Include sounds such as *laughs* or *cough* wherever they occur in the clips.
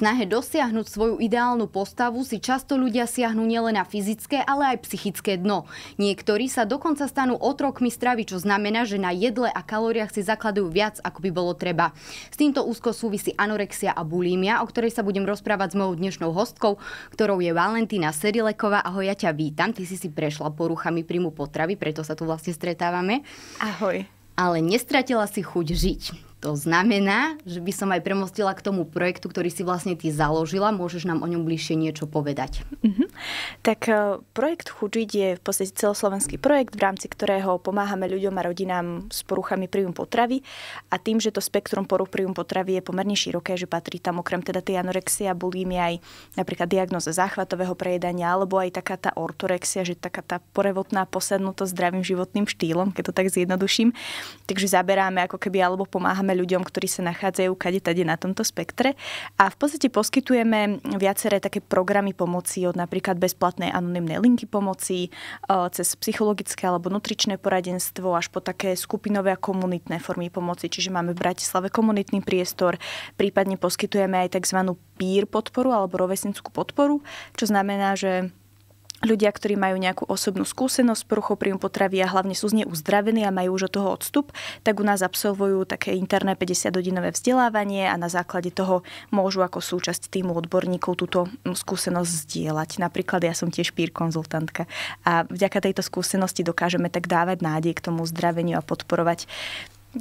snahe dosiahnuť svoju ideálnu postavu si často ľudia siahnu nielen na fyzické, ale aj psychické dno. Niektorí sa dokonca stanú otrokmi stravy, čo znamená, že na jedle a kalóriách si zakladajú viac, ako by bolo treba. S týmto úzko súvisí anorexia a bulímia, o ktorej sa budem rozprávať s mojou dnešnou hostkou, ktorou je Valentína Serileková. Ahoj, ja ťa vítam. Ty si si prešla poruchami príjmu potravy, preto sa tu vlastne stretávame. Ahoj ale nestratila si chuť žiť. To znamená, že by som aj premostila k tomu projektu, ktorý si vlastne ty založila. Môžeš nám o ňom bližšie niečo povedať. Mm-hmm. Tak e, projekt Chudžiť je v podstate celoslovenský projekt, v rámci ktorého pomáhame ľuďom a rodinám s poruchami príjmu potravy. A tým, že to spektrum poruch príjmu potravy je pomerne široké, že patrí tam okrem teda tej anorexie a bulímie aj napríklad diagnoza záchvatového prejedania alebo aj taká tá ortorexia, že taká tá porevotná posadnutosť zdravým životným štýlom, keď to tak zjednoduším. Takže zaberáme ako keby alebo pomáhame pomáhame ľuďom, ktorí sa nachádzajú kade tade na tomto spektre a v podstate poskytujeme viaceré také programy pomoci od napríklad bezplatnej anonymnej linky pomoci e, cez psychologické alebo nutričné poradenstvo až po také skupinové a komunitné formy pomoci. Čiže máme v Bratislave komunitný priestor, prípadne poskytujeme aj tzv. peer podporu alebo rovesnickú podporu, čo znamená, že ľudia, ktorí majú nejakú osobnú skúsenosť s poruchou príjmu potravy a hlavne sú z nej uzdravení a majú už od toho odstup, tak u nás absolvujú také interné 50-hodinové vzdelávanie a na základe toho môžu ako súčasť týmu odborníkov túto mm, skúsenosť zdieľať. Napríklad ja som tiež peer konzultantka a vďaka tejto skúsenosti dokážeme tak dávať nádej k tomu zdraveniu a podporovať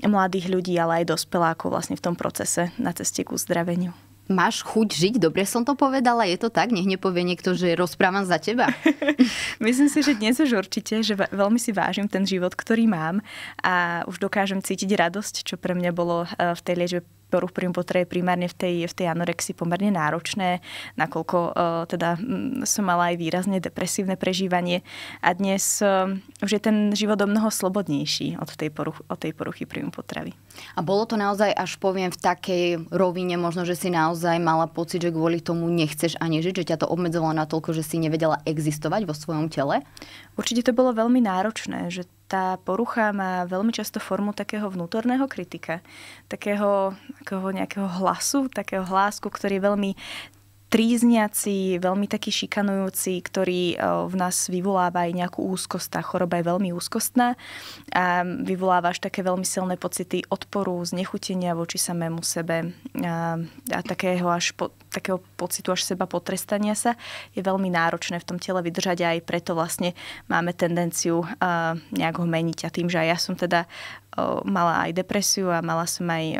mladých ľudí, ale aj dospelákov vlastne v tom procese na ceste k uzdraveniu máš chuť žiť, dobre som to povedala, je to tak? Nech nepovie niekto, že rozprávam za teba. *laughs* Myslím si, že dnes už určite, že veľmi si vážim ten život, ktorý mám a už dokážem cítiť radosť, čo pre mňa bolo eh, v tej liečbe poruch príjmu potreby primárne v tej, v tej anorexii pomerne náročné, nakoľko e, teda mm, som mala aj výrazne depresívne prežívanie a dnes e, už je ten život o mnoho slobodnejší od tej, poruch, od tej poruchy príjmu potravy. A bolo to naozaj až poviem v takej rovine, možno, že si naozaj mala pocit, že kvôli tomu nechceš ani žiť, že ťa to obmedzovalo natoľko, že si nevedela existovať vo svojom tele? Určite to bolo veľmi náročné, že tá porucha má veľmi často formu takého vnútorného kritika, takého, nejakého hlasu, takého hlásku, ktorý je veľmi trízniaci, veľmi takí šikanujúci, ktorí eh, v nás vyvoláva aj nejakú úzkosť. Tá choroba je veľmi úzkostná a vyvoláva až také veľmi silné pocity odporu, znechutenia voči samému sebe a, eh, a takého, až po, takého pocitu až seba potrestania sa je veľmi náročné v tom tele vydržať a aj preto vlastne máme tendenciu eh, nejak ho meniť. A tým, že aj ja som teda mala aj depresiu a mala som aj,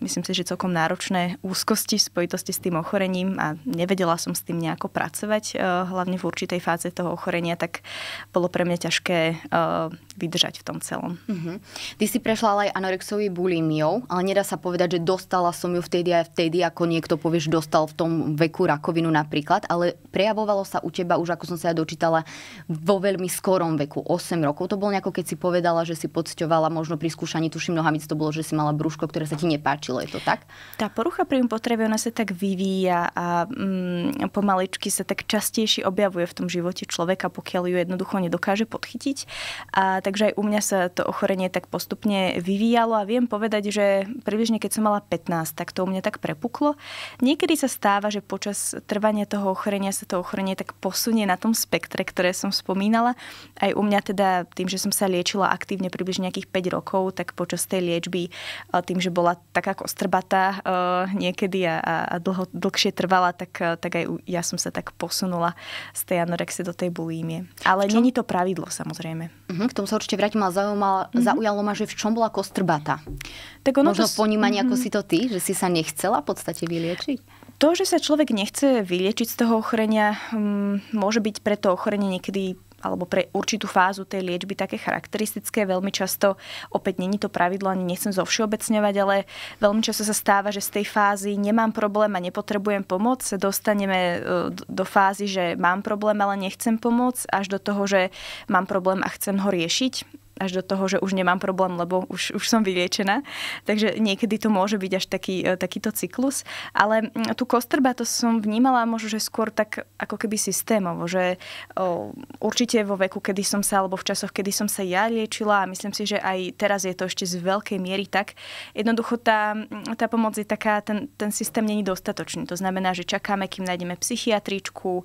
myslím si, že celkom náročné úzkosti v spojitosti s tým ochorením a nevedela som s tým nejako pracovať, hlavne v určitej fáze toho ochorenia, tak bolo pre mňa ťažké vydržať v tom celom. Uh-huh. Ty si prešla aj anorexovou bulimiou, ale nedá sa povedať, že dostala som ju vtedy a vtedy, ako niekto povieš, dostal v tom veku rakovinu napríklad, ale prejavovalo sa u teba už, ako som sa ja dočítala, vo veľmi skorom veku, 8 rokov. To bolo nejako, keď si povedala, že si pocťovala možno pri vyskúšaní, tuším, nohavíc to bolo, že si mala brúško, ktoré sa ti nepáčilo, je to tak? Tá porucha príjmu potreby, ona sa tak vyvíja a mm, pomaličky sa tak častejšie objavuje v tom živote človeka, pokiaľ ju jednoducho nedokáže podchytiť. A, takže aj u mňa sa to ochorenie tak postupne vyvíjalo a viem povedať, že približne keď som mala 15, tak to u mňa tak prepuklo. Niekedy sa stáva, že počas trvania toho ochorenia sa to ochorenie tak posunie na tom spektre, ktoré som spomínala. Aj u mňa teda tým, že som sa liečila aktívne približne nejakých 5 rokov, rokov, tak počas tej liečby, e, tým, že bola taká kostrbatá e, niekedy a, a dlho, dlhšie trvala, tak, e, tak aj ja som sa tak posunula z tej anorexie do tej bulímie. Ale není to pravidlo, samozrejme. Uh-huh, k tomu sa určite vrátim, ale zaujímalo, uh-huh. Mhm. zaujalo ma, že v čom bola kostrbatá. Tak ono Možno to... ponímanie, uh-huh. ako mhm. si to ty, že si sa nechcela v podstate vyliečiť? To, že sa človek nechce vyliečiť z toho ochorenia, mm, môže byť pre to ochorenie niekedy alebo pre určitú fázu tej liečby také charakteristické. Veľmi často, opäť není to pravidlo, ani nechcem zo všeobecňovať, ale veľmi často sa stáva, že z tej fázy nemám problém a nepotrebujem pomoc, dostaneme e, do fázy, že mám problém, ale nechcem pomôcť, až do toho, že mám problém a chcem ho riešiť až do toho, že už nemám problém, lebo už, už som vyliečená. Takže niekedy to môže byť až taký, e, takýto cyklus. Ale mm, tú kostrba to som vnímala možno, že skôr tak ako keby systémovo, že o, určite vo veku, kedy som sa, alebo v časoch, kedy som sa ja liečila a myslím si, že aj teraz je to ešte z veľkej miery tak. Jednoducho tá, mm, tá pomoc je taká, ten, ten systém není dostatočný. To znamená, že čakáme, kým nájdeme psychiatričku o,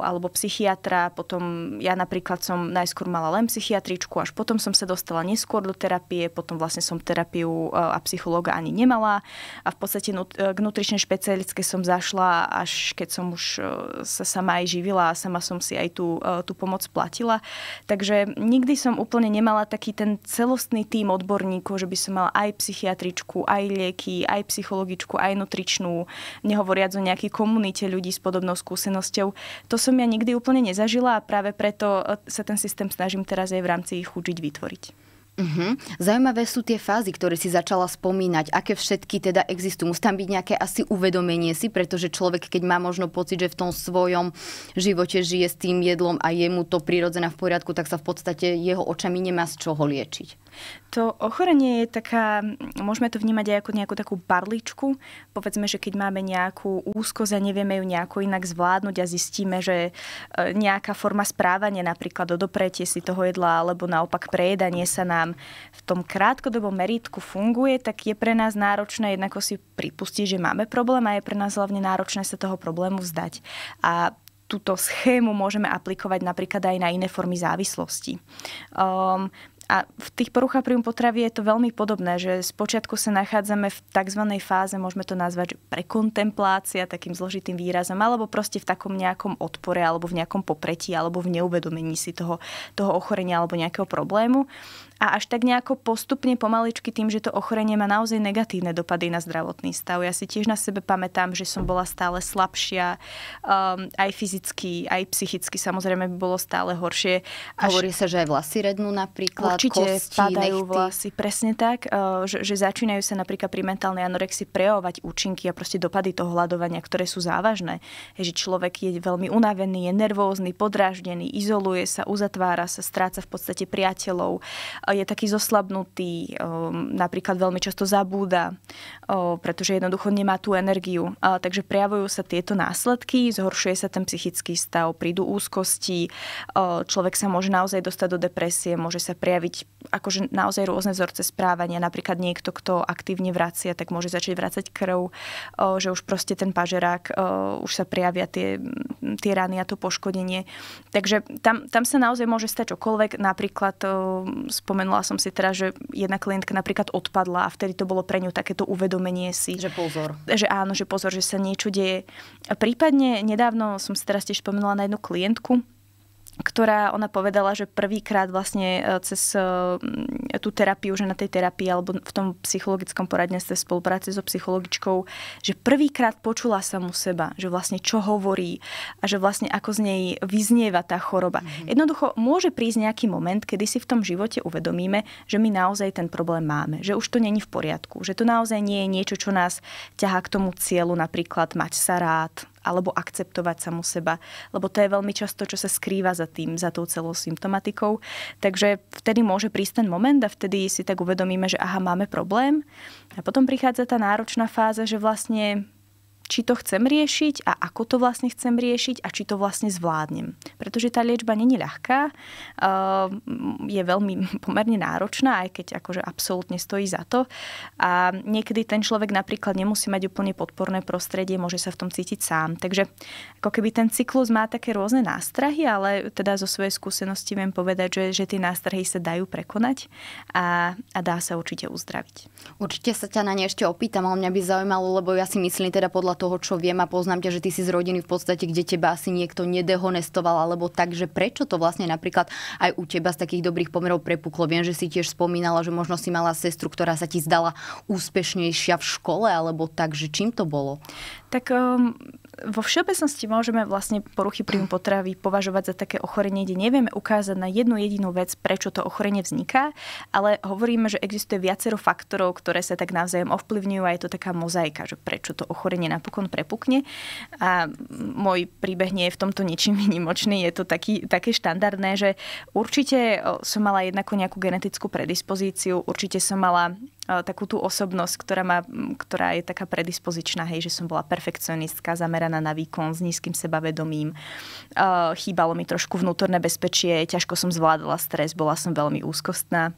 alebo psychiatra, potom ja napríklad som najskôr mala len psychiatričku, až potom potom som sa dostala neskôr do terapie, potom vlastne som terapiu e, a psychológa ani nemala a v podstate e, k nutričnej špecialistke som zašla až keď som už e, sa sama aj živila a sama som si aj tú, tú pomoc platila. Takže nikdy som úplne nemala taký ten celostný tým odborníkov, že by som mala aj psychiatričku, aj lieky, aj psychologičku, aj nutričnú, nehovoriac o nejakej komunite ľudí s podobnou skúsenosťou. To som ja nikdy úplne nezažila a práve preto sa ten systém snažím teraz aj v rámci učiť vytvoriť. Uh-huh. Zaujímavé sú tie fázy, ktoré si začala spomínať. Aké všetky teda existujú? Musí tam byť nejaké asi uvedomenie si, pretože človek, keď má možno pocit, že v tom svojom živote žije s tým jedlom a je mu to prirodzené v poriadku, tak sa v podstate jeho očami nemá z čoho liečiť. To ochorenie je taká, môžeme to vnímať aj ako nejakú takú barličku. Povedzme, že keď máme nejakú úzkosť a nevieme ju nejako inak zvládnuť a zistíme, že e, nejaká forma správania, napríklad odopretie si toho jedla alebo naopak prejedanie sa na nám v tom krátkodobom meritku funguje, tak je pre nás náročné jednako si pripustiť, že máme problém a je pre nás hlavne náročné sa toho problému vzdať. A túto schému môžeme aplikovať napríklad aj na iné formy závislosti. Um, a v tých poruchách príjmu potravy je to veľmi podobné, že spočiatku sa nachádzame v tzv. fáze, môžeme to nazvať že prekontemplácia, takým zložitým výrazom, alebo proste v takom nejakom odpore, alebo v nejakom popretí, alebo v neuvedomení si toho, toho ochorenia alebo nejakého problému a až tak nejako postupne pomaličky tým, že to ochorenie má naozaj negatívne dopady na zdravotný stav. Ja si tiež na sebe pamätám, že som bola stále slabšia, um, aj fyzicky, aj psychicky samozrejme by bolo stále horšie. Až... Hovorí sa, že aj vlasy rednú napríklad, Určite kosti, spadajú nechty. vlasy, presne tak, uh, že, že začínajú sa napríklad pri mentálnej anorexii prejavovať účinky a proste dopady toho hľadovania, ktoré sú závažné. Je, že človek je veľmi unavený, je nervózny, podráždený, izoluje sa, uzatvára sa, stráca v podstate priateľov, je taký zoslabnutý, ehm, napríklad veľmi často zabúda, ehm, pretože jednoducho nemá tú energiu. Takže prejavujú sa tieto následky, zhoršuje sa ten psychický stav, prídu úzkosti, ehm, človek sa môže naozaj dostať do depresie, môže sa prejaviť akože naozaj rôzne vzorce správania. Napríklad niekto, kto aktívne vracia, tak môže začať vrácať krv, že už proste ten pažerák, už sa prejavia tie, tie rany a to poškodenie. Takže tam, tam sa naozaj môže stať čokoľvek. Napríklad spomenula som si teraz, že jedna klientka napríklad odpadla a vtedy to bolo pre ňu takéto uvedomenie si. Že pozor. Že áno, že pozor, že sa niečo deje. A prípadne nedávno som si teraz tiež spomenula na jednu klientku, ktorá ona povedala, že prvýkrát vlastne e, cez e, tú terapiu, že na tej terapii alebo v tom psychologickom poradne v spolupráci so psychologičkou, že prvýkrát počula samu seba, že vlastne čo hovorí a že vlastne ako z nej vyznieva tá choroba. Mm-hmm. Jednoducho môže prísť nejaký moment, kedy si v tom živote uvedomíme, že my naozaj ten problém máme, že už to není v poriadku, že to naozaj nie je niečo, čo nás ťahá k tomu cieľu, napríklad mať sa rád, alebo akceptovať samu seba. Lebo to je veľmi často, čo sa skrýva za tým, za tou celou symptomatikou. Takže vtedy môže prísť ten moment a vtedy si tak uvedomíme, že aha, máme problém. A potom prichádza tá náročná fáza, že vlastne či to chcem riešiť a ako to vlastne chcem riešiť a či to vlastne zvládnem. Pretože tá liečba není ľahká, ehm, je veľmi *laughs* pomerne náročná, aj keď akože absolútne stojí za to. A niekedy ten človek napríklad nemusí mať úplne podporné prostredie, môže sa v tom cítiť sám. Takže ako keby ten cyklus má také rôzne nástrahy, ale teda zo svojej skúsenosti viem povedať, že, že tie nástrahy sa dajú prekonať a, a dá sa určite uzdraviť. Určite sa ťa na ne ešte opýtam, ale mňa by zaujímalo, lebo ja si myslím teda podľa podľa toho, čo viem a poznám ťa, že ty si z rodiny v podstate, kde teba asi niekto nedehonestoval alebo tak, že prečo to vlastne napríklad aj u teba z takých dobrých pomerov prepuklo. Viem, že si tiež spomínala, že možno si mala sestru, ktorá sa ti zdala úspešnejšia v škole alebo tak, že čím to bolo? Tak um vo všeobecnosti môžeme vlastne poruchy príjmu potravy považovať za také ochorenie, kde nevieme ukázať na jednu jedinú vec, prečo to ochorenie vzniká, ale hovoríme, že existuje viacero faktorov, ktoré sa tak navzájom ovplyvňujú a je to taká mozaika, že prečo to ochorenie napokon prepukne. A môj príbeh nie je v tomto ničím výnimočný, je to taký, také štandardné, že určite som mala jednako nejakú genetickú predispozíciu, určite som mala Eh, takú tú osobnosť, ktorá, má, ktorá je taká predispozičná, hej, že som bola perfekcionistka, zameraná na výkon, s nízkym sebavedomím. Eh, chýbalo mi trošku vnútorné bezpečie, ťažko som zvládala stres, bola som veľmi úzkostná.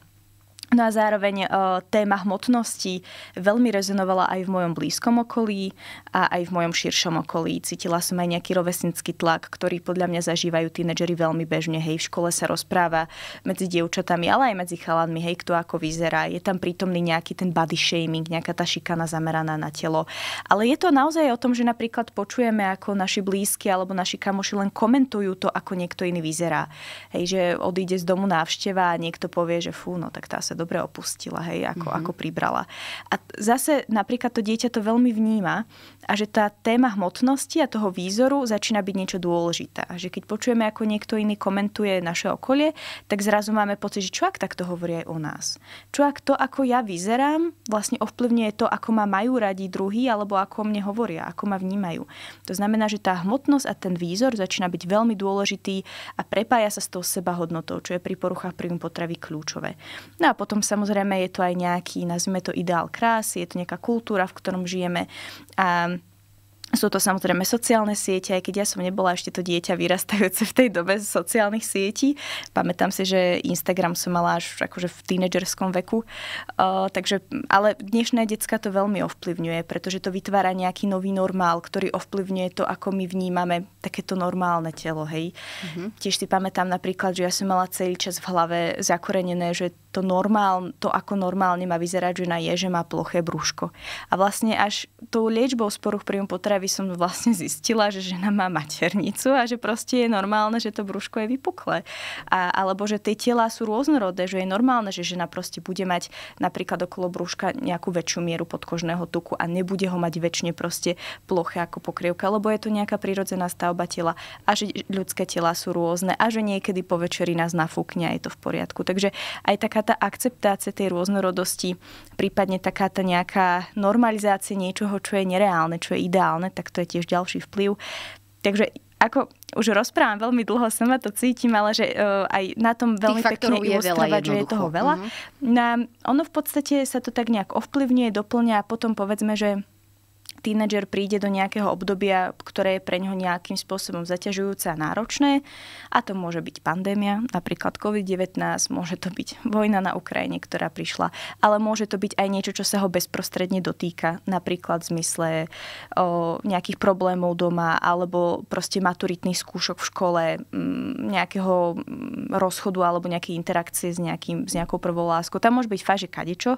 No a zároveň e, téma hmotnosti veľmi rezonovala aj v mojom blízkom okolí a aj v mojom širšom okolí. Cítila som aj nejaký rovesnický tlak, ktorý podľa mňa zažívajú tínedžeri veľmi bežne. Hej, v škole sa rozpráva medzi dievčatami, ale aj medzi chalanmi, hej, kto ako vyzerá. Je tam prítomný nejaký ten body shaming, nejaká tá šikana zameraná na telo. Ale je to naozaj o tom, že napríklad počujeme, ako naši blízki alebo naši kamoši len komentujú to, ako niekto iný vyzerá. Hej, že odíde z domu návšteva a niekto povie, že fú, no tak tá sa dobre opustila, hej, ako, mm-hmm. ako pribrala. A zase napríklad to dieťa to veľmi vníma a že tá téma hmotnosti a toho výzoru začína byť niečo dôležité. A že keď počujeme, ako niekto iný komentuje naše okolie, tak zrazu máme pocit, že čo ak takto hovorí aj o nás. Čo ak to, ako ja vyzerám, vlastne ovplyvňuje to, ako ma majú radi druhý alebo ako mne hovoria, ako ma vnímajú. To znamená, že tá hmotnosť a ten výzor začína byť veľmi dôležitý a prepája sa s tou sebahodnotou, čo je pri poruchách príjmu potravy kľúčové. No a potom potom samozrejme je to aj nejaký, nazvime to ideál krásy, je to nejaká kultúra, v ktorom žijeme. A sú to samozrejme sociálne siete, aj keď ja som nebola ešte to dieťa vyrastajúce v tej dobe z sociálnych sietí. Pamätám si, že Instagram som mala až akože v tínedžerskom veku. Uh, takže, ale dnešné decka to veľmi ovplyvňuje, pretože to vytvára nejaký nový normál, ktorý ovplyvňuje to, ako my vnímame takéto normálne telo. Hej. Mm-hmm. Tiež si pamätám napríklad, že ja som mala celý čas v hlave zakorenené, že to, normál, to ako normálne má vyzerať žena je, že má ploché brúško. A vlastne až tou liečbou sporuch príjmu potravy aby som vlastne zistila, že žena má maternicu a že proste je normálne, že to brúško je vypuklé. A, alebo že tie tela sú rôznorodé, že je normálne, že žena proste bude mať napríklad okolo brúška nejakú väčšiu mieru podkožného tuku a nebude ho mať väčšine proste ploché ako pokrievka, lebo je to nejaká prirodzená stavba tela a že ľudské tela sú rôzne a že niekedy po večeri nás nafúkne a je to v poriadku. Takže aj taká tá akceptácia tej rôznorodosti, prípadne taká tá nejaká normalizácia niečoho, čo je nereálne, čo je ideálne, tak to je tiež ďalší vplyv. Takže ako už rozprávam veľmi dlho, sama to cítim, ale že uh, aj na tom veľmi Tých pekne je veľa že je toho veľa. Mm-hmm. Na, ono v podstate sa to tak nejak ovplyvňuje, doplňa a potom povedzme, že tínedžer príde do nejakého obdobia, ktoré je pre neho nejakým spôsobom zaťažujúce a náročné. A to môže byť pandémia, napríklad COVID-19, môže to byť vojna na Ukrajine, ktorá prišla, ale môže to byť aj niečo, čo sa ho bezprostredne dotýka, napríklad v zmysle o, nejakých problémov doma alebo proste maturitných skúšok v škole, m, mm, nejakého mm, rozchodu alebo nejaké interakcie s, nejakým, s nejakou prvou láskou. Tam môže byť fakt, že kadečo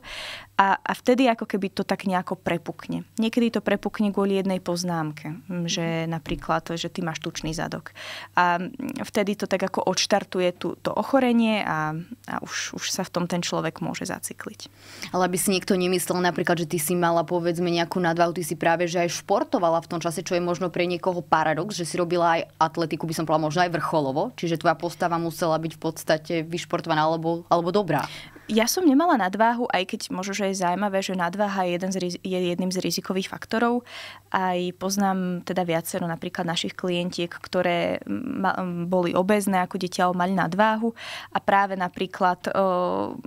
a, a vtedy ako keby to tak nejako prepukne. Niekedy to prepukne prepukne kvôli jednej poznámke, mm, že mhm. napríklad, že ty máš tučný zadok. A mm, vtedy to tak ako odštartuje tú, to ochorenie a, a už, už sa v tom ten človek môže zacykliť. Ale aby si niekto nemyslel napríklad, že ty si mala povedzme nejakú nadvahu, ty si práve že aj športovala v tom čase, čo je možno pre niekoho paradox, že si robila aj atletiku, by som povedala možno aj vrcholovo, čiže tvoja postava musela byť v podstate vyšportovaná alebo, alebo dobrá. Ja som nemala nadváhu, aj keď možno, že je zaujímavé, že nadváha je, jeden z, je jedným z rizikových faktorov. Aj poznám teda viacero napríklad našich klientiek, ktoré mm, ma, mm, boli obezné ako dieťa, mali nadváhu a práve napríklad o,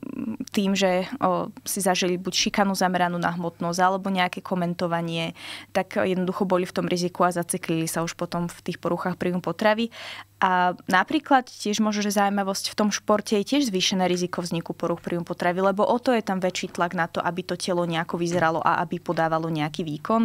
tým, že o, si zažili buď šikanu zameranú na hmotnosť alebo nejaké komentovanie, tak jednoducho boli v tom riziku a zaciklili sa už potom v tých poruchách príjmu potravy. A napríklad tiež možno, že zaujímavosť v tom športe je tiež zvýšené riziko vzniku poruch kriterium potravy, lebo o to je tam väčší tlak na to, aby to telo nejako vyzeralo a aby podávalo nejaký výkon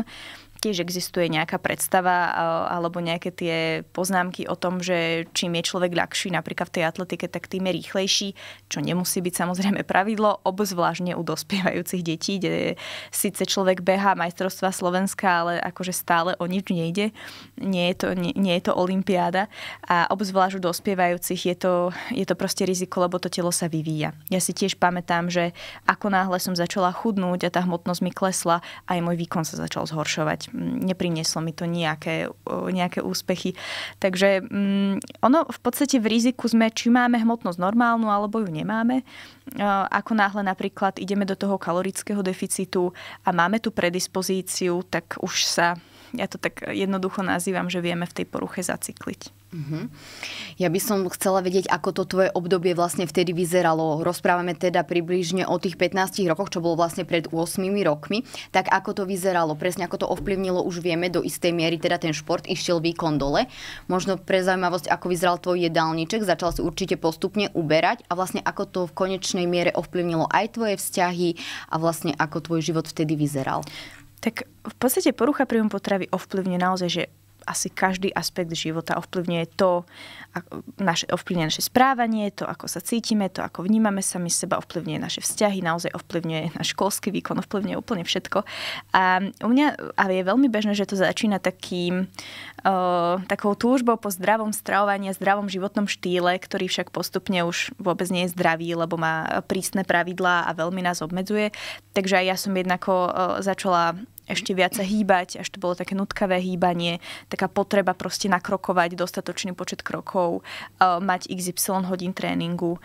tiež existuje nejaká predstava alebo nejaké tie poznámky o tom, že čím je človek ľahší napríklad v tej atletike, tak tým je rýchlejší, čo nemusí byť samozrejme pravidlo, obzvlášne u dospievajúcich detí, kde síce človek beha majstrovstva Slovenska, ale akože stále o nič nejde. Nie je to, nie, nie je to olimpiáda. A obzvlášť u dospievajúcich je to, je to proste riziko, lebo to telo sa vyvíja. Ja si tiež pamätám, že ako náhle som začala chudnúť a tá hmotnosť mi klesla, aj môj výkon sa začal zhoršovať neprinieslo mi to nejaké, nejaké úspechy. Takže mm, ono v podstate v riziku sme, či máme hmotnosť normálnu alebo ju nemáme. E, ako náhle napríklad ideme do toho kalorického deficitu a máme tú predispozíciu, tak už sa, ja to tak jednoducho nazývam, že vieme v tej poruche zacykliť. Mhm. Ja by som chcela vedieť, ako to tvoje obdobie vlastne vtedy vyzeralo. Rozprávame teda približne o tých 15 rokoch, čo bolo vlastne pred 8 rokmi. Tak ako to vyzeralo? Presne ako to ovplyvnilo, už vieme do istej miery, teda ten šport išiel výkon dole. Možno pre zaujímavosť, ako vyzeral tvoj jedálniček, začal si určite postupne uberať a vlastne ako to v konečnej miere ovplyvnilo aj tvoje vzťahy a vlastne ako tvoj život vtedy vyzeral. Tak v podstate porucha príjmu potravy ovplyvňuje naozaj, že asi každý aspekt života ovplyvňuje to, naše, ovplyvňuje naše správanie, to, ako sa cítime, to, ako vnímame sami seba, ovplyvňuje naše vzťahy, naozaj ovplyvňuje náš školský výkon, ovplyvňuje úplne všetko. A u mňa a je veľmi bežné, že to začína takým, uh, takou túžbou po zdravom stravovaní a zdravom životnom štýle, ktorý však postupne už vôbec nie je zdravý, lebo má prísne pravidlá a veľmi nás obmedzuje. Takže aj ja som jednako uh, začala ešte viac sa hýbať, až to bolo také nutkavé hýbanie, taká potreba proste nakrokovať dostatočný počet krokov, e, mať XY hodín tréningu.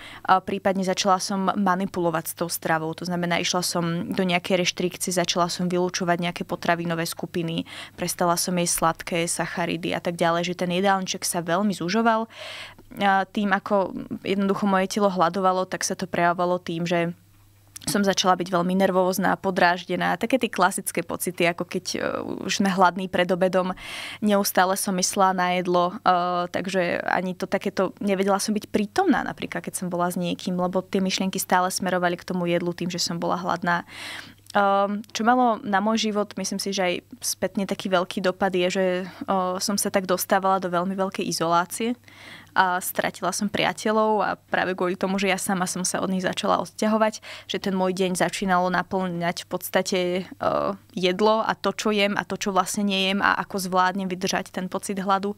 Prípadne začala som manipulovať s tou stravou, to znamená, išla som do nejakej reštrikcie, začala som vylúčovať nejaké potravinové skupiny, prestala som jej sladké, sacharidy a tak ďalej, že ten jedálniček sa veľmi zužoval. Tým, ako jednoducho moje telo hľadovalo, tak sa to prejavovalo tým, že som začala byť veľmi nervózna, podráždená, také tie klasické pocity, ako keď e, už sme hladní pred obedom, neustále som myslela na jedlo, e, takže ani to takéto, nevedela som byť prítomná napríklad, keď som bola s niekým, lebo tie myšlienky stále smerovali k tomu jedlu tým, že som bola hladná. E, čo malo na môj život, myslím si, že aj spätne taký veľký dopad je, že som sa tak dostávala do veľmi veľkej izolácie, a stratila som priateľov a práve kvôli tomu, že ja sama som sa od nich začala odťahovať, že ten môj deň začínalo naplňať v podstate uh, jedlo a to, čo jem a to, čo vlastne nejem a ako zvládnem vydržať ten pocit hladu.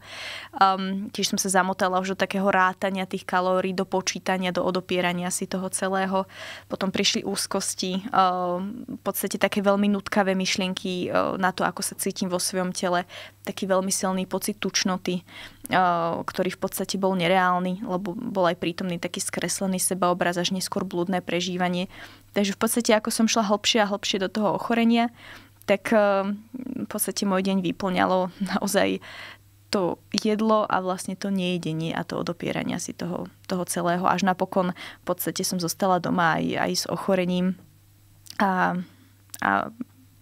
Um, tiež som sa zamotala už do takého rátania tých kalórií, do počítania, do odopierania si toho celého. Potom prišli úzkosti, uh, v podstate také veľmi nutkavé myšlienky uh, na to, ako sa cítim vo svojom tele taký veľmi silný pocit tučnoty, eh, ktorý v podstate bol nereálny, lebo bol aj prítomný taký skreslený sebaobraz až neskôr blúdne prežívanie. Takže v podstate ako som šla hlbšie a hlbšie do toho ochorenia, tak eh, v podstate môj deň vyplňalo *laughs* naozaj to jedlo a vlastne to nejedenie a to odopierania si toho, toho celého. Až napokon v podstate som zostala doma aj, aj s ochorením a, a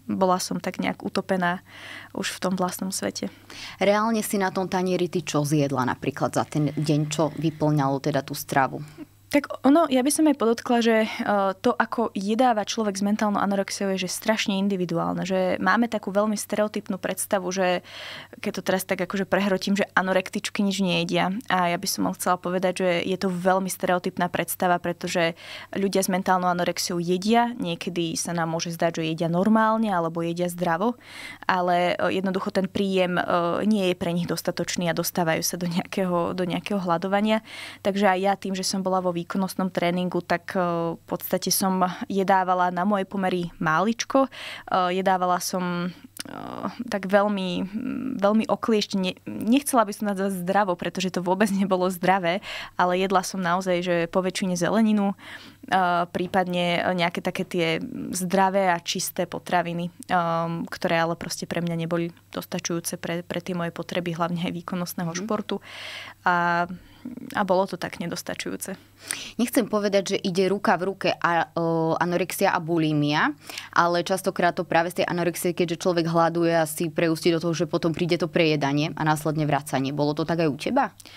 bola som tak nejak utopená už v tom vlastnom svete. Reálne si na tom tanieri ty čo zjedla napríklad za ten deň, čo vyplňalo teda tú stravu? Tak ono, ja by som aj podotkla, že e, to, ako jedáva človek s mentálnou anorexiou, je že strašne individuálne. Že máme takú veľmi stereotypnú predstavu, že keď to teraz tak akože prehrotím, že anorektičky nič nejedia. A ja by som chcela povedať, že je to veľmi stereotypná predstava, pretože ľudia s mentálnou anorexiou jedia. Niekedy sa nám môže zdať, že jedia normálne alebo jedia zdravo. Ale e, jednoducho ten príjem e, nie je pre nich dostatočný a dostávajú sa do nejakého, do nejakého hľadovania. Takže aj ja tým, že som bola vo výkonnostnom tréningu, tak e, v podstate som jedávala na moje pomery máličko. E, jedávala som e, tak veľmi, veľmi okliešte. Nechcela by som nazvať zdravo, pretože to vôbec nebolo zdravé, ale jedla som naozaj, že po väčšine zeleninu, prípadne e, nejaké také tie zdravé a čisté potraviny, e, ktoré ale proste pre mňa neboli dostačujúce pre, pre tie moje potreby, hlavne aj výkonnostného mhm. športu. A a bolo to tak nedostačujúce. Nechcem povedať, že ide ruka v ruke a, o, e, anorexia a bulimia, ale častokrát to práve z tej anorexie, keďže človek hľaduje a si preustí do toho, že potom príde to prejedanie a následne vracanie. Bolo to tak aj u teba? Uh,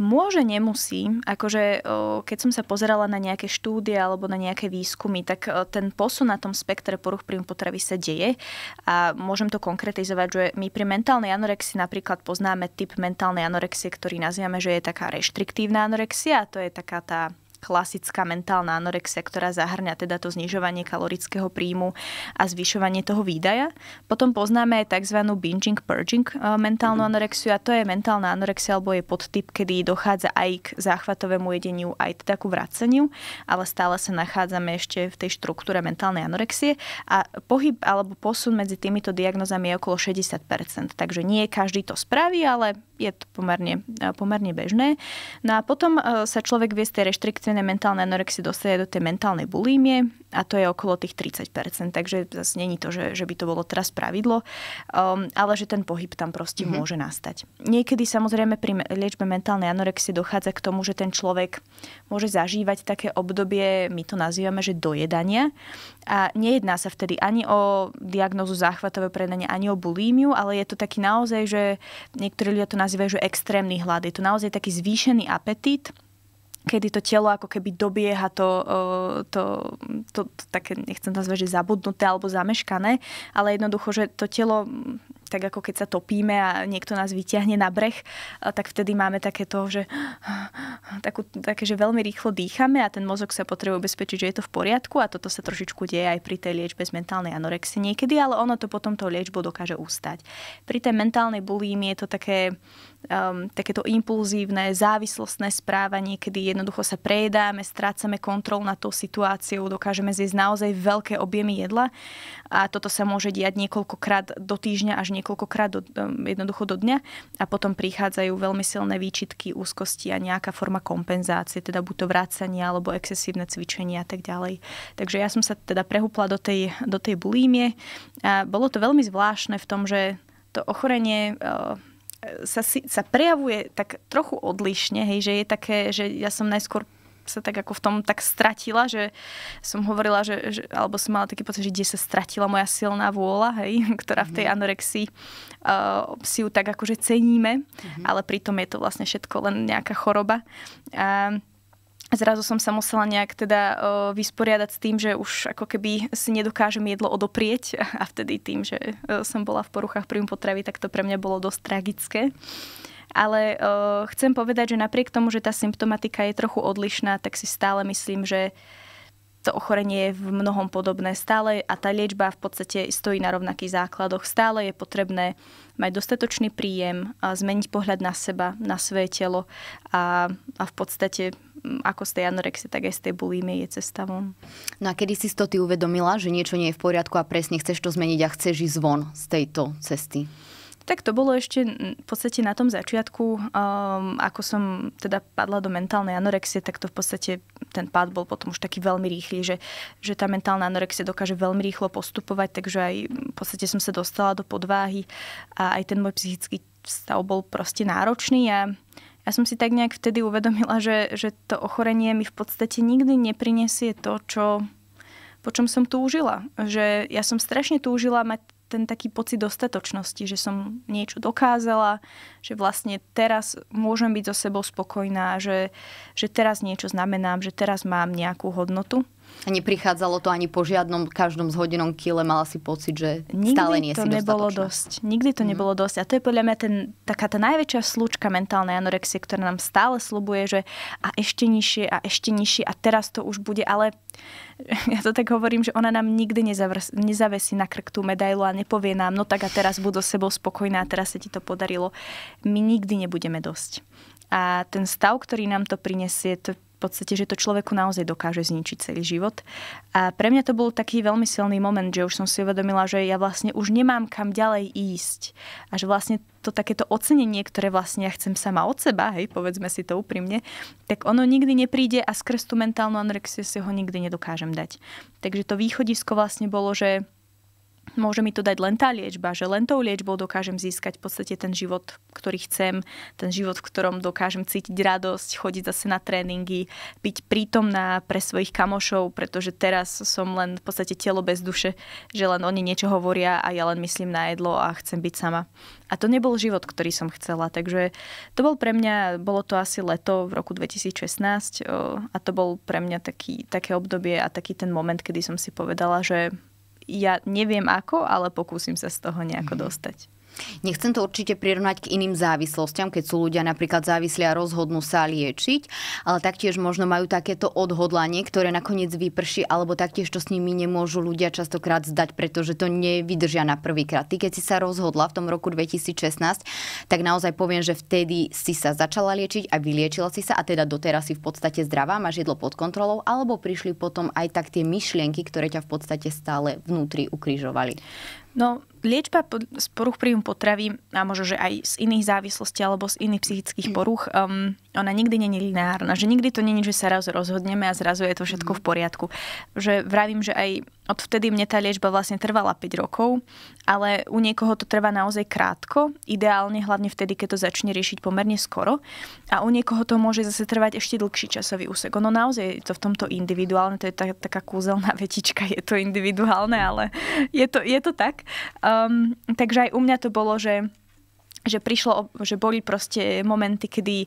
Môže, nemusí. Akože keď som sa pozerala na nejaké štúdie alebo na nejaké výskumy, tak ten posun na tom spektre poruch príjmu potravy sa deje a môžem to konkretizovať, že my pri mentálnej anorexii napríklad poznáme typ mentálnej anorexie, ktorý nazývame, že je taká reštriktívna anorexia, a to je taká tá klasická mentálna anorexia, ktorá zahrňa teda to znižovanie kalorického príjmu a zvyšovanie toho výdaja. Potom poznáme aj tzv. binging purging e, mentálnu mhm. anorexiu a to je mentálna anorexia alebo je podtyp, kedy dochádza aj k záchvatovému jedeniu, aj teda ku vraceniu, ale stále sa nachádzame ešte v tej štruktúre mentálnej anorexie a pohyb alebo posun medzi týmito diagnozami je okolo 60%, takže nie každý to spraví, ale je to pomerne, e, pomerne bežné. No a potom e, sa človek vie z tej reštriktívnej mentálnej anorexie dostať do tej mentálnej bulímie a to je okolo tých 30%, takže zase není to, že, že by to bolo teraz pravidlo, um, ale že ten pohyb tam proste mm-hmm. môže nastať. Niekedy samozrejme pri liečbe mentálnej anorexie dochádza k tomu, že ten človek môže zažívať také obdobie, my to nazývame, že dojedania a nejedná sa vtedy ani o diagnózu záchvatového predania, ani o bulímiu, ale je to taký naozaj, že niektorí ľudia to nazývajú nazývajú že extrémny hlad. Je to naozaj taký zvýšený apetít, kedy to telo ako keby dobieha to, e, to, to, to také, nechcem to nazvať, že zabudnuté alebo zameškané, ale jednoducho, že to telo tak ako keď sa topíme a niekto nás vyťahne na breh, tak vtedy máme takéto, že takú, také, že veľmi rýchlo dýchame a ten mozog sa potrebuje ubezpečiť, že je to v poriadku a toto sa trošičku deje aj pri tej liečbe z mentálnej anorexie niekedy, ale ono to potom to liečbou dokáže ustať. Pri tej mentálnej bulímii je to také um, takéto impulzívne, závislostné správanie, kedy jednoducho sa prejedáme, strácame kontrol nad tou situáciou, dokážeme zjesť naozaj veľké objemy jedla a toto sa môže diať niekoľkokrát do týždňa až niekoľkokrát do, um, jednoducho do dňa a potom prichádzajú veľmi silné výčitky, úzkosti a nejaká forma kompenzácie, teda buď to vrácanie alebo excesívne cvičenie a tak ďalej. Takže ja som sa teda prehúpla do tej, do tej bulímie a bolo to veľmi zvláštne v tom, že to ochorenie uh, sa, sa prejavuje tak trochu odlišne, hej, že je také, že ja som najskôr sa tak ako v tom tak stratila, že som hovorila, že, že alebo som mala taký pocit, že kde sa stratila moja silná vôľa, hej, *laughs* ktorá v tej mhm. anorexii uh, si ju tak akože ceníme, mm-hmm. ale pritom je to vlastne všetko len nejaká choroba. Uh, zrazu som sa musela nejak teda vysporiadať s tým, že už ako keby si nedokážem jedlo odoprieť a vtedy tým, že som bola v poruchách príjmu potravy, tak to pre mňa bolo dosť tragické. Ale chcem povedať, že napriek tomu, že tá symptomatika je trochu odlišná, tak si stále myslím, že to ochorenie je v mnohom podobné stále a tá liečba v podstate stojí na rovnakých základoch. Stále je potrebné mať dostatočný príjem, a zmeniť pohľad na seba, na svoje telo a, a v podstate ako z tej anorexie, tak aj z tej bulímie je cesta von. No a kedy si to ty uvedomila, že niečo nie je v poriadku a presne chceš to zmeniť a chceš ísť von z tejto cesty? Tak to bolo ešte v podstate na tom začiatku, um, ako som teda padla do mentálnej anorexie, tak to v podstate ten pád bol potom už taký veľmi rýchly, že, že tá mentálna anorexia dokáže veľmi rýchlo postupovať, takže aj v podstate som sa dostala do podváhy a aj ten môj psychický stav bol proste náročný a ja som si tak nejak vtedy uvedomila, že, že to ochorenie mi v podstate nikdy neprinesie to, čo, po čom som túžila. Že ja som strašne túžila mať ten taký pocit dostatočnosti, že som niečo dokázala, že vlastne teraz môžem byť so sebou spokojná, že, že teraz niečo znamenám, že teraz mám nejakú hodnotu. A neprichádzalo to ani po žiadnom každom z hodinom kile, mala si pocit, že Nikdy stále nie to si nebolo dosť. Nikdy to mm. nebolo dosť. A to je podľa mňa ten, taká tá najväčšia slučka mentálnej anorexie, ktorá nám stále slubuje, že a ešte nižšie a ešte nižšie a teraz to už bude, ale *laughs* ja to tak hovorím, že ona nám nikdy nezavesí na krk tú medailu a nepovie nám, no tak a teraz budú do sebou spokojná, teraz sa ti to podarilo. My nikdy nebudeme dosť. A ten stav, ktorý nám to prinesie, to podstate, že to človeku naozaj dokáže zničiť celý život. A pre mňa to bol taký veľmi silný moment, že už som si uvedomila, že ja vlastne už nemám kam ďalej ísť. A že vlastne to takéto ocenenie, ktoré vlastne ja chcem sama od seba, hej, povedzme si to úprimne, tak ono nikdy nepríde a skrz tú mentálnu anorexiu si ho nikdy nedokážem dať. Takže to východisko vlastne bolo, že môže mi to dať len tá liečba, že len tou liečbou dokážem získať v podstate ten život, ktorý chcem, ten život, v ktorom dokážem cítiť radosť, chodiť zase na tréningy, byť prítomná pre svojich kamošov, pretože teraz som len v podstate telo bez duše, že len oni niečo hovoria a ja len myslím na jedlo a chcem byť sama. A to nebol život, ktorý som chcela, takže to bol pre mňa, bolo to asi leto v roku 2016 a to bol pre mňa taký, také obdobie a taký ten moment, kedy som si povedala, že ja neviem ako, ale pokúsim sa z toho nejako mm dostať. Nechcem to určite prirovnať k iným závislostiam, keď sú ľudia napríklad závislí a rozhodnú sa liečiť, ale taktiež možno majú takéto odhodlanie, ktoré nakoniec vyprší, alebo taktiež to s nimi nemôžu ľudia častokrát zdať, pretože to nevydržia na prvýkrát. Ty, keď si sa rozhodla v tom roku 2016, tak naozaj poviem, že vtedy si sa začala liečiť a vyliečila si sa a teda doteraz si v podstate zdravá, máš jedlo pod kontrolou, alebo prišli potom aj tak tie myšlienky, ktoré ťa v podstate stále vnútri ukrižovali. No, liečba z poruch príjmu potravy a možno, že aj z iných závislostí alebo z iných psychických mm. poruch, um, ona nikdy není lineárna. Že nikdy to není, že sa raz rozhodneme a zrazu je to všetko mm. v poriadku. Že vravím, že aj odvtedy mne tá liečba vlastne trvala 5 rokov, ale u niekoho to trvá naozaj krátko, ideálne hlavne vtedy, keď to začne riešiť pomerne skoro a u niekoho to môže zase trvať ešte dlhší časový úsek. Ono naozaj je to v tomto individuálne, to je tak, taká kúzelná *laughs* vetička, je to individuálne, ale je to, je to tak. Um, takže aj u mňa to bolo, že že prišlo, že boli proste momenty, kedy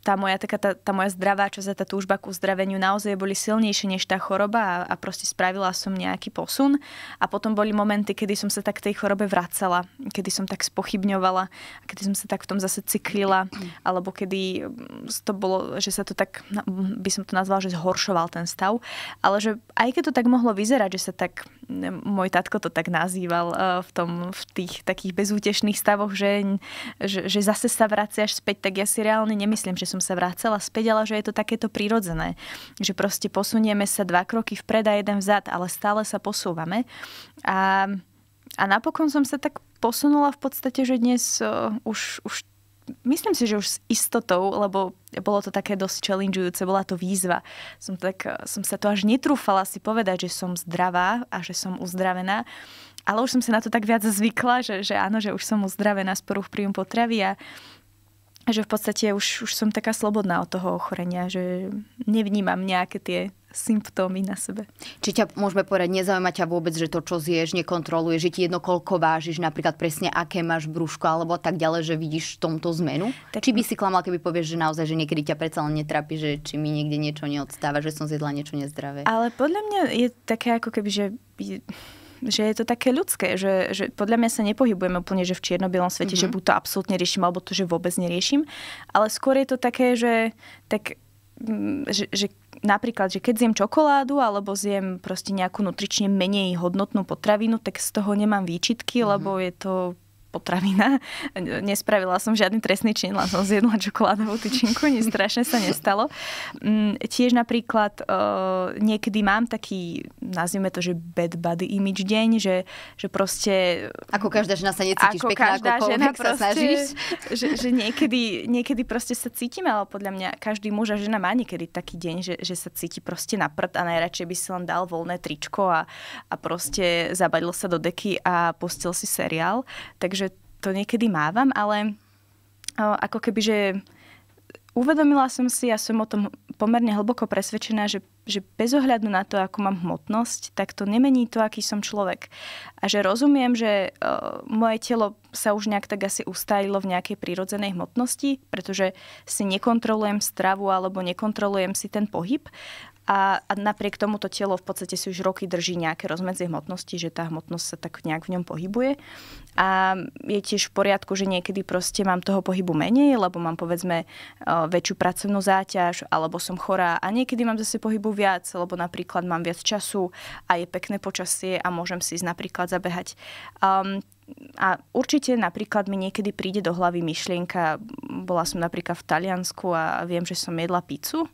tá moja, taká tá, tá moja zdravá časť a tá túžba ku zdraveniu naozaj boli silnejšie než tá choroba a, a proste spravila som nejaký posun. A potom boli momenty, kedy som sa tak k tej chorobe vracala, kedy som tak spochybňovala, kedy som sa tak v tom zase cyklila, alebo kedy mm, to bolo, že sa to tak, no, by som to nazvala, že zhoršoval ten stav. Ale že aj keď to tak mohlo vyzerať, že sa tak, môj tatko to tak nazýval e, v, tom, v tých takých bezútešných stavoch, že, že, že zase sa vraciaš späť, tak ja si reálne nemyslím, že som sa vracela späť, ale že je to takéto prirodzené. Že proste posunieme sa dva kroky vpred a jeden vzad, ale stále sa posúvame. A, a napokon som sa tak posunula v podstate, že dnes uh, už, už myslím si, že už s istotou, lebo bolo to také dosť challengeujúce, bola to výzva. Som, tak, e, som sa to až netrúfala si povedať, že som zdravá a že som uzdravená. Ale už som sa na to tak viac zvykla, že, že áno, že už som uzdravená z poruch príjmu potravy a, že v podstate už, už som taká slobodná od toho ochorenia, že nevnímam nejaké tie symptómy na sebe. Či ťa, môžeme povedať, nezaujíma ťa vôbec, že to, čo zješ, nekontroluje, že ti jedno koľko vážiš, napríklad presne aké máš brúško alebo tak ďalej, že vidíš v tomto zmenu? Tak... Či by si klamal, keby povieš, že naozaj, že niekedy ťa predsa len netrapí, že či mi niekde niečo neodstáva, že som zjedla niečo nezdravé? Ale podľa mňa je také ako keby, že že je to také ľudské, že, že podľa mňa sa nepohybujeme úplne že v čierno-bielom svete, mm-hmm. že mhm. buď to absolútne riešim, alebo to, že vôbec neriešim, ale skôr je to také, že tak mm, že, že napríklad, že keď zjem čokoládu alebo zjem proste nejakú nutrične menej hodnotnú potravinu, tak z toho nemám výčitky, mm-hmm. lebo mhm. je to potravina. Nespravila som žiadny trestný čin, len som zjedla čokoládovú tyčinku, nič strašne sa nestalo. Mm, tiež napríklad e, niekedy mám taký, nazvime to, že bad body image deň, že, že proste... Ako každá žena sa necítiš ako pekná, každá ako žena proste, sa snažíš. Že, že niekedy, niekedy proste sa cítim, ale podľa mňa každý muž a žena má niekedy taký deň, že, že sa cíti proste na prd a najradšej by si len dal voľné tričko a, a proste zabadil sa do deky a pustil si seriál. Takže to niekedy mávam, ale o, ako keby, že uvedomila som si a som o tom pomerne hlboko presvedčená, že, že bez ohľadu na to, ako mám hmotnosť, tak to nemení to, aký som človek. A že rozumiem, že moje telo sa už nejak tak asi ustálilo v nejakej prírodzenej hmotnosti, pretože si nekontrolujem stravu alebo nekontrolujem si ten pohyb a, a napriek tomu to telo v podstate si už roky drží nejaké rozmedzie hmotnosti, že tá hmotnosť sa tak nejak v ňom pohybuje. A je tiež v poriadku, že niekedy proste mám toho pohybu menej, lebo mám povedzme väčšiu pracovnú záťaž, alebo som chorá a niekedy mám zase pohybu viac, lebo napríklad mám viac času a je pekné počasie a môžem si ísť napríklad zabehať. Um, a určite napríklad mi niekedy príde do hlavy myšlienka, bola som napríklad v Taliansku a viem, že som jedla pizzu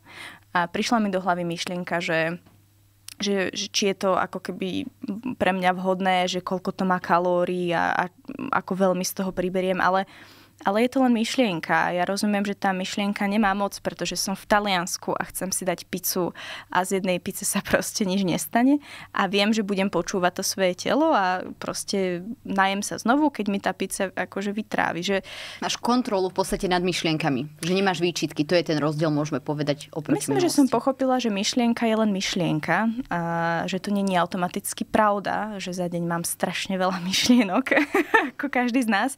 a prišla mi do hlavy myšlienka, že že, že či je to ako keby pre mňa vhodné, že koľko to má kalórií a, a ako veľmi z toho priberiem, ale uh, ale je to len myšlienka. Ja rozumiem, že tá myšlienka nemá moc, pretože som v Taliansku a chcem si dať pizzu a z jednej pice sa *laughs* proste nič nestane. A viem, že budem počúvať to svoje telo a proste najem sa znovu, keď mi tá pizza akože vytrávi. Že... Máš kontrolu v podstate nad myšlienkami, že nemáš výčitky. To je ten rozdiel, môžeme povedať oproti Myslím, minulosti. že som pochopila, že myšlienka je len myšlienka, a že to není automaticky pravda, že za deň mám strašne veľa *laughs* myšlienok, ako každý z nás.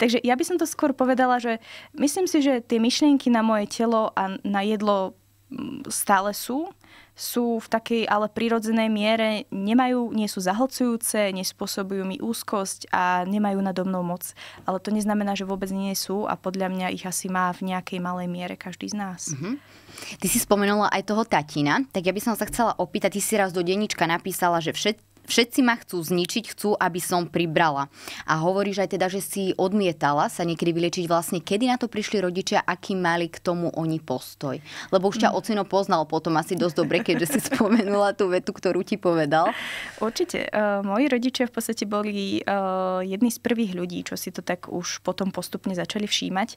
Takže ja by som to skôr skôr povedala, že myslím si, že tie myšlienky na moje telo a na jedlo mm, stále sú, sú v takej ale prírodzenej miere, nemajú, nie sú zahlcujúce, nespôsobujú mi úzkosť a nemajú nado mnou moc. Ale to neznamená, že vôbec nie sú a podľa mňa ich asi má v nejakej malej miere každý z nás. Mm-hmm. Ty si spomenula aj toho tatina, tak ja by som sa chcela opýtať, ty si raz do denníčka napísala, že všetky Všetci ma chcú zničiť, chcú, aby som pribrala. A hovoríš aj teda, že si odmietala sa niekedy vylečiť vlastne, kedy na to prišli rodičia, aký mali k tomu oni postoj. Lebo už ťa mm. ocino poznal potom asi dosť dobre, keďže si *laughs* spomenula tú vetu, ktorú ti povedal. Určite. Uh, moji rodičia v podstate boli uh, jedni z prvých ľudí, čo si to tak už potom postupne začali všímať.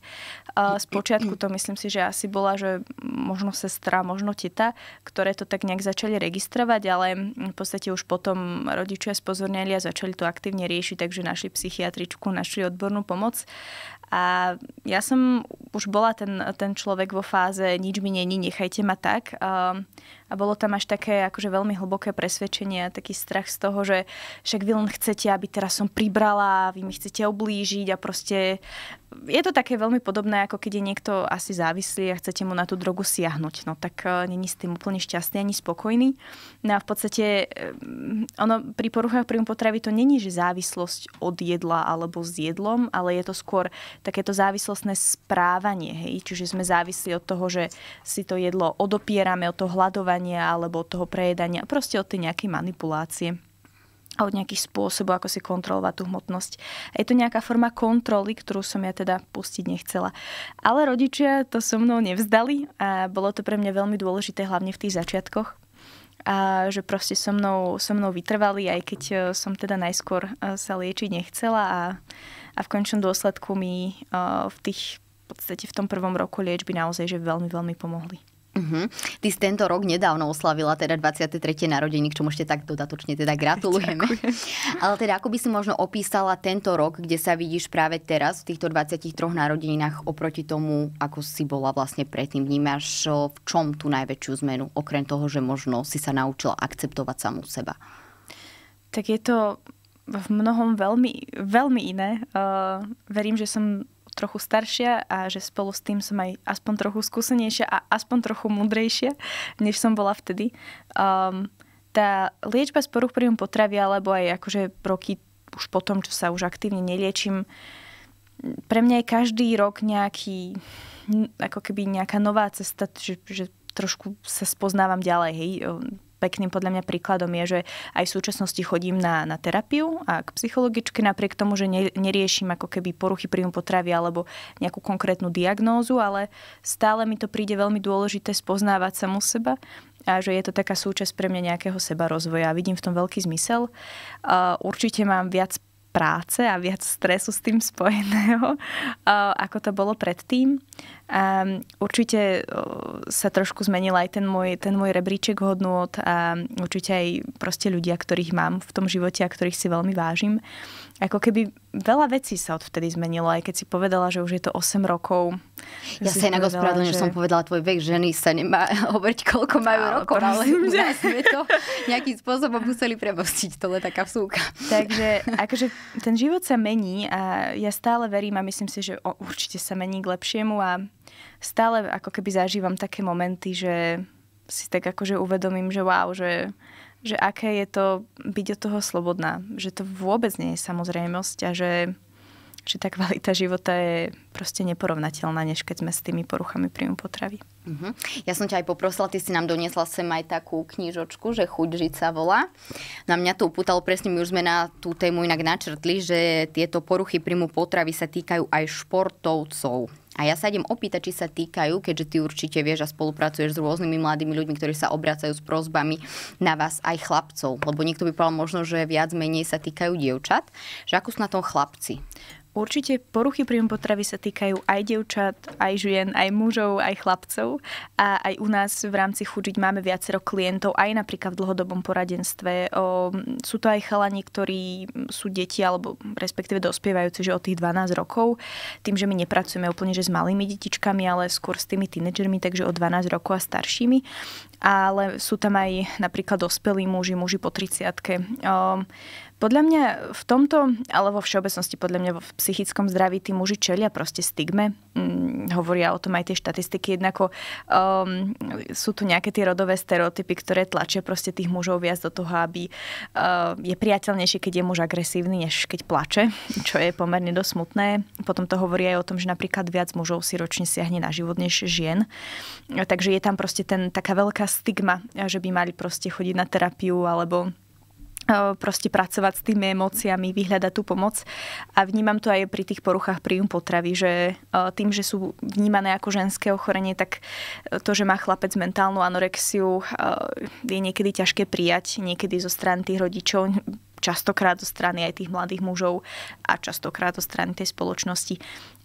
Uh, e, počiatku to myslím si, že asi bola, že možno sestra, možno teta, ktoré to tak nejak začali registrovať, ale v podstate už potom rodičia spozornili a začali to aktívne riešiť, takže našli psychiatričku, našli odbornú pomoc. A ja som už bola ten, ten človek vo fáze nič mi není, nechajte ma tak. Ehm, a bolo tam až také akože veľmi hlboké presvedčenie a taký strach z toho, že však vy len chcete, aby teraz som pribrala, vy mi chcete oblížiť a proste je to také veľmi podobné, ako keď je niekto asi závislý a chcete mu na tú drogu siahnuť. No tak e, není s tým úplne šťastný ani spokojný. No a v podstate e, ono pri poruchách príjmu potravy to není, že závislosť od jedla alebo s jedlom, ale je to skôr takéto závislostné správanie. Hej? Čiže sme závislí od toho, že si to jedlo odopierame, od toho hľadovania prejedania alebo od toho prejedania, proste od tej nejakej manipulácie a od nejakých spôsobov, ako si kontrolovať tú hmotnosť. Je to nejaká forma kontroly, ktorú som ja teda pustiť nechcela. Ale rodičia to so mnou nevzdali a bolo to pre mňa veľmi dôležité, hlavne v tých začiatkoch, a že proste so mnou, so mnou vytrvali, aj keď e, som teda najskôr e, sa liečiť nechcela a, a v končnom dôsledku mi e, v tých v podstate v tom prvom roku liečby naozaj že veľmi, veľmi pomohli. Uh-huh. Ty si tento rok nedávno oslavila teda 23. narodení, k čomu ešte tak dodatočne teda gratulujeme. *laughs* Ale teda ako by si možno opísala tento rok, kde sa vidíš práve teraz v týchto 23 narodeninách oproti tomu, ako si bola vlastne predtým? Vnímaš v čom tú najväčšiu zmenu, okrem toho, že možno si sa naučila akceptovať samú seba? Tak je to v mnohom veľmi, veľmi iné. Uh, verím, že som trochu staršia a že spolu s tým som aj aspoň trochu skúsenejšia a aspoň trochu múdrejšia, než som bola vtedy. Um, tá liečba z poruch príjmu potravy alebo aj akože roky už potom, čo sa už aktívne neliečím, pre mňa je každý rok nejaký, ako keby nejaká nová cesta, že, že trošku sa spoznávam ďalej, hej, ehm, pekným podľa mňa príkladom je, že aj v súčasnosti chodím na, na terapiu a k psychologičke napriek tomu, že ne, neriešim ako keby poruchy príjmu potravy alebo nejakú konkrétnu diagnózu, ale stále mi to príde veľmi dôležité spoznávať samu seba a že je to taká súčasť pre mňa nejakého seba rozvoja. Vidím v tom veľký zmysel. Uh, určite mám viac práce a viac stresu s tým spojeného, *laughs* ako to bolo predtým. Určite sa trošku zmenil aj ten môj, ten môj rebríček hodnôt a určite aj proste ľudia, ktorých mám v tom živote a ktorých si veľmi vážim. Ako keby veľa vecí sa od vtedy zmenilo, aj keď si povedala, že už je to 8 rokov. Ja sa inak ospravedlňujem, že... že som povedala tvoj vek, ženy sa nemá *laughs* hovoriť, koľko majú ale rokov, ale ale nás sme to nejakým spôsobom museli prebostiť, to je taká vsúka. Takže akože ten život sa mení a ja stále verím a myslím si, že o, určite sa mení k lepšiemu a stále ako keby zažívam také momenty, že si tak akože uvedomím, že wow, že že aké je to byť od toho slobodná. Že to vôbec nie je samozrejmosť a že, že tá kvalita života je proste neporovnateľná, než keď sme s tými poruchami príjmu potravy. Uh-huh. Ja som ťa aj poprosila, ty si nám doniesla sem aj takú knížočku, že chuť žiť sa volá. Na mňa to upútalo presne, my už sme na tú tému inak načrtli, že tieto poruchy príjmu potravy sa týkajú aj športovcov a ja sa idem opýtať, či sa týkajú, keďže ty určite vieš a spolupracuješ s rôznymi mladými ľuďmi, ktorí sa obracajú s prozbami na vás aj chlapcov. Lebo niekto by povedal možno, že viac menej sa týkajú dievčat. Že ako sú na tom chlapci? Určite poruchy príjmu potravy sa týkajú aj devčat, aj žien, aj mužov, aj chlapcov. A aj u nás v rámci chudžiť máme viacero klientov, aj napríklad v dlhodobom poradenstve. O, sú to aj chalani, ktorí sú deti alebo respektíve dospievajúci, že od tých 12 rokov. Tým, že my nepracujeme úplne že s malými detičkami, ale skôr s tými tínedžermi, takže od 12 rokov a staršími ale sú tam aj napríklad dospelí muži, muži po 30 ehm, Podľa mňa v tomto, ale vo všeobecnosti podľa mňa v psychickom zdraví tí muži čelia proste stigme. Mm, hovoria o tom aj tie štatistiky, jednako um, ehm, sú tu nejaké tie rodové stereotypy, ktoré tlačia proste tých mužov viac do toho, aby uh, je priateľnejšie, keď je muž agresívny, než keď plače, čo je pomerne dosť smutné. Potom to hovorí aj o tom, že napríklad viac mužov si ročne siahne na život než žien. Takže je tam proste ten, taká veľká stigma, že by mali proste chodiť na terapiu alebo e, proste pracovať s tými emóciami, vyhľadať tú pomoc. A vnímam to aj pri tých poruchách príjmu potravy, že e, tým, že sú vnímané ako ženské ochorenie, tak e, to, že má chlapec mentálnu anorexiu, je niekedy ťažké prijať, niekedy zo strany tých rodičov častokrát zo strany aj tých mladých mužov a častokrát zo strany tej spoločnosti.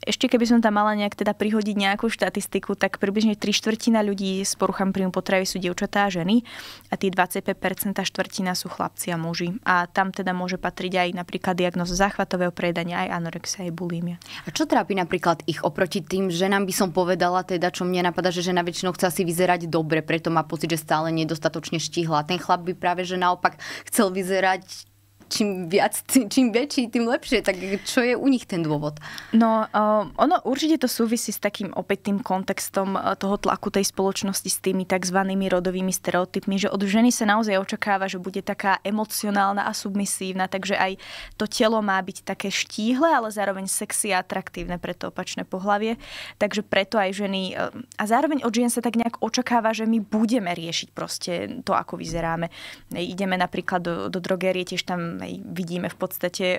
Ešte keby som tam mala nejak teda prihodiť nejakú štatistiku, tak približne 3 štvrtina ľudí s poruchami príjmu potravy sú dievčatá a ženy a tí 25% štvrtina sú chlapci a muži. A tam teda môže patriť aj napríklad diagnoza záchvatového predania, aj anorexia, aj bulimia. A čo trápi napríklad ich oproti tým ženám, by som povedala teda, čo mne napadá, že žena väčšinou chce asi vyzerať dobre, preto má pocit, že stále nedostatočne štíhla. Ten chlap by práve, že naopak chcel vyzerať čím viac, *laughs* tým, čím väčší, tým lepšie. Tak čo je u nich ten dôvod? No, uh, ono určite to súvisí s takým opäť tým kontextom e, toho tlaku tej spoločnosti s tými tzv. rodovými stereotypmi, že od ženy sa naozaj očakáva, že bude taká emocionálna a submisívna, takže aj to telo má byť také štíhle, ale zároveň sexy a atraktívne pre to opačné pohlavie. Takže preto aj ženy... Uh, a zároveň od žien sa tak nejak očakáva, že my budeme riešiť proste to, ako vyzeráme. E, ideme napríklad do, do drogerie, tiež tam vidíme v podstate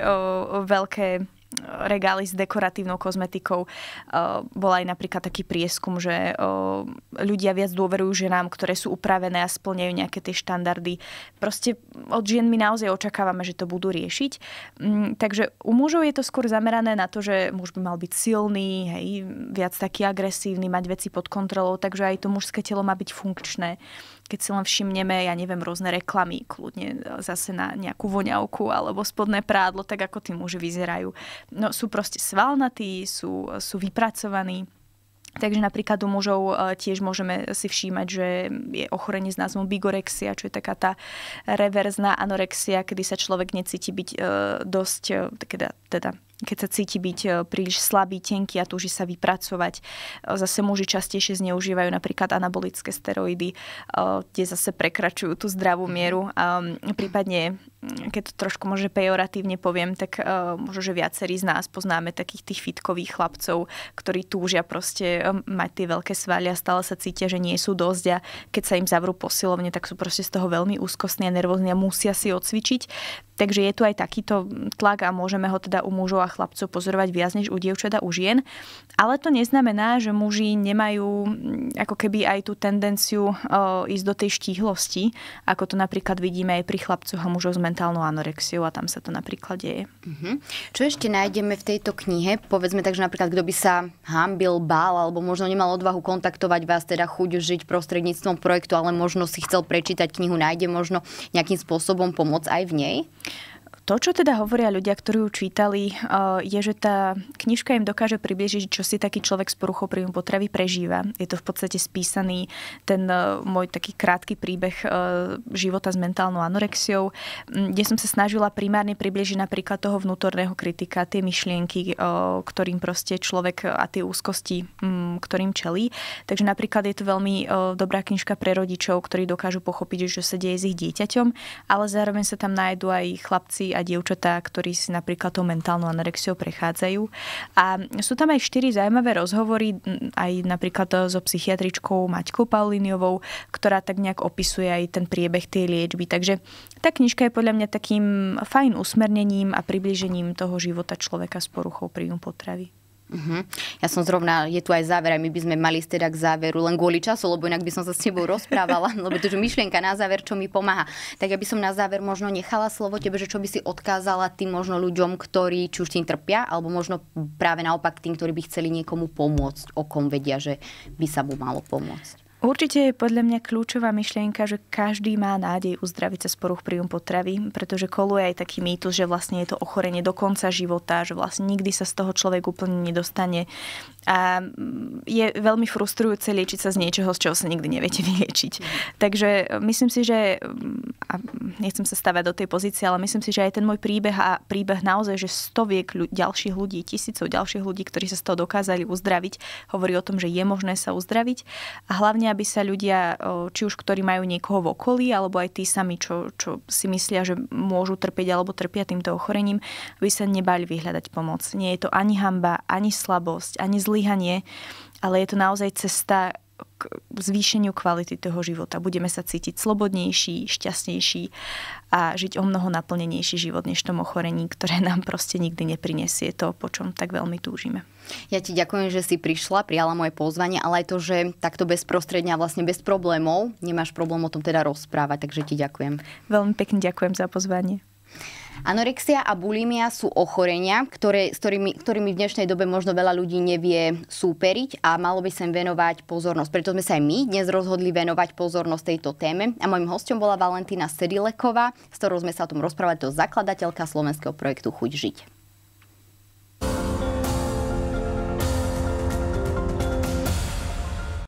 veľké regály s dekoratívnou kozmetikou. Bol aj napríklad taký prieskum, že ľudia viac dôverujú ženám, ktoré sú upravené a splňajú nejaké tie štandardy. Proste od žien my naozaj očakávame, že to budú riešiť. Mm, takže u mužov je to skôr zamerané na to, že muž by mal byť silný, hej, viac taký agresívny, mať veci pod kontrolou, takže aj to mužské telo má byť funkčné keď si len všimneme, ja neviem, rôzne reklamy, kľudne zase na nejakú voňavku alebo spodné prádlo, tak ako tí muži vyzerajú. No, sú proste svalnatí, sú, sú vypracovaní. Takže napríklad u mužov e, tiež môžeme si všímať, že je ochorenie s názvom bigorexia, čo je taká tá reverzná anorexia, kedy sa človek necíti byť e, dosť, e, teda, teda keď sa cíti byť e, príliš slabý, tenký a túži sa vypracovať. E, zase muži častejšie zneužívajú napríklad anabolické steroidy, kde zase prekračujú tú zdravú mhm. mieru. Prípadne, keď to trošku môže pejoratívne poviem, tak e, možno, že viacerí z nás poznáme takých tých fitkových chlapcov, ktorí túžia proste mať tie veľké svaly a stále sa cítia, že nie sú dosť a keď sa im zavrú posilovne, tak sú proste z toho veľmi úzkostní a nervózni a musia si odcvičiť. Takže je tu aj takýto tlak a môžeme ho teda u mužov a chlapcov pozorovať viac než u dievčat a u žien, ale to neznamená, že muži nemajú mm, ako keby aj tú tendenciu e, ísť do tej štíhlosti, ako to napríklad vidíme aj pri chlapcoch a mužov s mentálnou anorexiou a tam sa to napríklad deje. Mm-hmm. Čo ešte nájdeme v tejto knihe? Povedzme tak, že napríklad kto by sa hambil, bál alebo možno nemal odvahu kontaktovať vás, teda chuť žiť prostredníctvom projektu, ale možno si chcel prečítať knihu, nájde možno nejakým spôsobom pomoc aj v nej? To, čo teda hovoria ľudia, ktorí ju čítali, eh, je, že tá knižka im dokáže približiť, čo si taký človek s poruchou príjmu potravy prežíva. Je to v podstate spísaný ten eh, môj taký krátky príbeh eh, života s mentálnou anorexiou, mm, kde som sa snažila primárne približiť napríklad toho vnútorného kritika, tie myšlienky, ktorým proste človek a tie úzkosti, mm, ktorým čelí. Takže napríklad je to veľmi dobrá knižka pre rodičov, ktorí dokážu pochopiť, čo sa deje s ich dieťaťom, ale zároveň sa tam nájdú aj chlapci a dievčatá, ktorí si napríklad tou mentálnou anorexiou prechádzajú. A sú tam aj štyri zaujímavé rozhovory, aj napríklad e, so psychiatričkou Maťkou Paulíniovou, ktorá tak nejak opisuje aj ten priebeh tej liečby. Takže tá knižka je podľa mňa takým fajn usmernením a približením toho života človeka s poruchou príjmu potravy. Uh-huh. Ja som zrovna, je tu aj záver, aj my by sme mali ísť teda k záveru, len kvôli času, lebo inak by som sa s tebou rozprávala, *laughs* lebo to je myšlienka na záver, čo mi pomáha. Tak ja by som na záver možno nechala slovo tebe, že čo by si odkázala tým možno ľuďom, ktorí či už tým trpia, alebo možno práve naopak tým, ktorí by chceli niekomu pomôcť, o kom vedia, že by sa mu malo pomôcť. Určite je podľa mňa kľúčová myšlienka, že každý má nádej uzdraviť sa z poruch príjmu potravy, pretože koluje aj taký mýtus, že vlastne je to ochorenie do konca života, že vlastne nikdy sa z toho človek úplne nedostane a je veľmi frustrujúce liečiť sa z niečoho, z čoho sa nikdy neviete *laughs* vyliečiť. Mm. Takže e, myslím si, že a nechcem sa stavať do tej pozície, ale myslím si, že aj ten môj príbeh a príbeh naozaj, že stoviek ľu- ďalších ľudí, tisícov ďalších ľudí, ktorí sa z toho dokázali uzdraviť, hovorí o tom, že je možné sa uzdraviť a hlavne, aby sa ľudia, či už ktorí majú niekoho v okolí, alebo aj tí sami, čo, čo si myslia, že môžu trpieť alebo trpia týmto ochorením, aby sa nebali vyhľadať pomoc. Nie je to ani hamba, ani slabosť, ani zlý zlyhanie, ale je to naozaj cesta k zvýšeniu kvality toho života. Budeme sa cítiť slobodnejší, šťastnejší a žiť o mnoho naplnenejší život než tom ochorení, ktoré nám proste nikdy neprinesie to, po čom tak veľmi túžime. Ja ti ďakujem, že si prišla, prijala moje pozvanie, ale aj to, že takto bezprostredne a vlastne bez problémov nemáš problém o tom teda rozprávať, takže ti ďakujem. Veľmi pekne ďakujem za pozvanie. Anorexia a bulimia sú ochorenia, ktoré, s ktorými, ktorými v dnešnej dobe možno veľa ľudí nevie súperiť a malo by sem venovať pozornosť. Preto sme sa aj my dnes rozhodli venovať pozornosť tejto téme. A mojim hostom bola Valentína Sedileková, s ktorou sme sa o tom rozprávali, to zakladateľka slovenského projektu Chuť žiť.